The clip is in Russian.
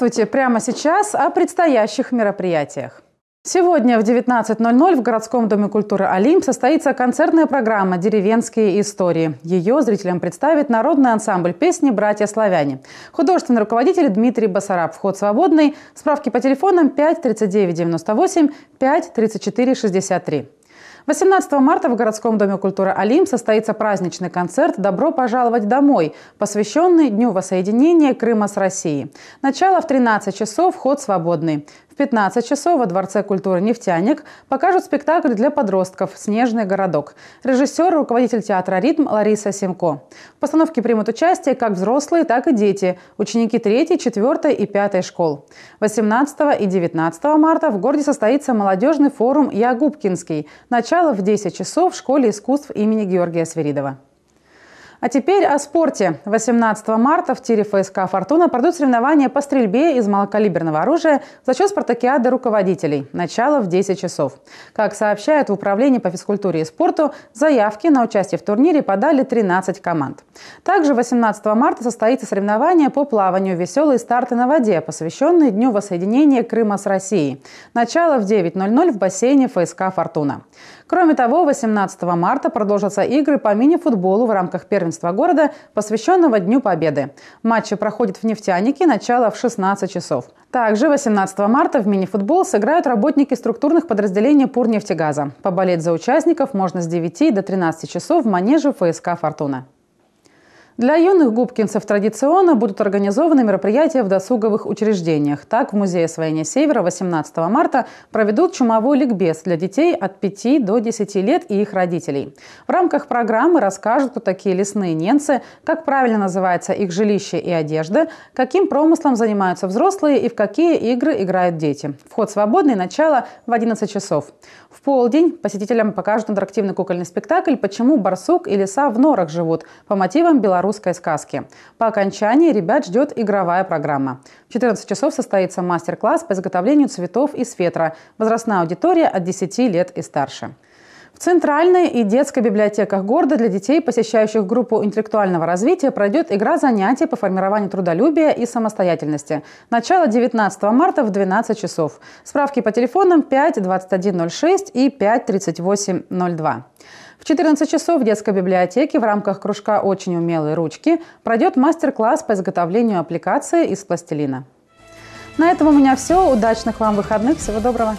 Здравствуйте! Прямо сейчас о предстоящих мероприятиях. Сегодня в 19.00 в городском доме культуры «Олимп» состоится концертная программа «Деревенские истории». Ее зрителям представит народный ансамбль песни «Братья славяне». Художественный руководитель Дмитрий Басараб. Вход свободный. Справки по телефонам 5 39 98 5 34 63. 18 марта в городском доме культуры Алим состоится праздничный концерт «Добро пожаловать домой», посвященный Дню воссоединения Крыма с Россией. Начало в 13 часов, вход свободный. 15 часов во Дворце культуры «Нефтяник» покажут спектакль для подростков «Снежный городок». Режиссер и руководитель театра «Ритм» Лариса Семко. В постановке примут участие как взрослые, так и дети, ученики 3, 4 и 5 школ. 18 и 19 марта в городе состоится молодежный форум «Ягубкинский». Начало в 10 часов в Школе искусств имени Георгия Свиридова. А теперь о спорте. 18 марта в тире ФСК «Фортуна» пройдут соревнования по стрельбе из малокалиберного оружия за счет спартакиады руководителей. Начало в 10 часов. Как сообщают в Управлении по физкультуре и спорту, заявки на участие в турнире подали 13 команд. Также 18 марта состоится соревнование по плаванию «Веселые старты на воде», посвященные Дню воссоединения Крыма с Россией. Начало в 9.00 в бассейне ФСК «Фортуна». Кроме того, 18 марта продолжатся игры по мини-футболу в рамках первенства первенства города, посвященного Дню Победы. Матчи проходят в «Нефтянике», начало в 16 часов. Также 18 марта в мини-футбол сыграют работники структурных подразделений Пурнефтегаза. Поболеть за участников можно с 9 до 13 часов в манеже ФСК «Фортуна». Для юных губкинцев традиционно будут организованы мероприятия в досуговых учреждениях. Так, в Музее освоения Севера 18 марта проведут чумовой ликбез для детей от 5 до 10 лет и их родителей. В рамках программы расскажут, кто такие лесные ненцы, как правильно называется их жилище и одежда, каким промыслом занимаются взрослые и в какие игры играют дети. Вход свободный, начало в 11 часов. В полдень посетителям покажут интерактивный кукольный спектакль «Почему барсук и лиса в норах живут» по мотивам белорусских русской сказки. По окончании ребят ждет игровая программа. В 14 часов состоится мастер-класс по изготовлению цветов из фетра. Возрастная аудитория от 10 лет и старше. Центральной и детской библиотеках города для детей, посещающих группу интеллектуального развития, пройдет игра занятий по формированию трудолюбия и самостоятельности. Начало 19 марта в 12 часов. Справки по телефонам 5 21 06 и 5 38 02. В 14 часов в детской библиотеке в рамках кружка «Очень умелые ручки» пройдет мастер-класс по изготовлению аппликации из пластилина. На этом у меня все. Удачных вам выходных. Всего доброго.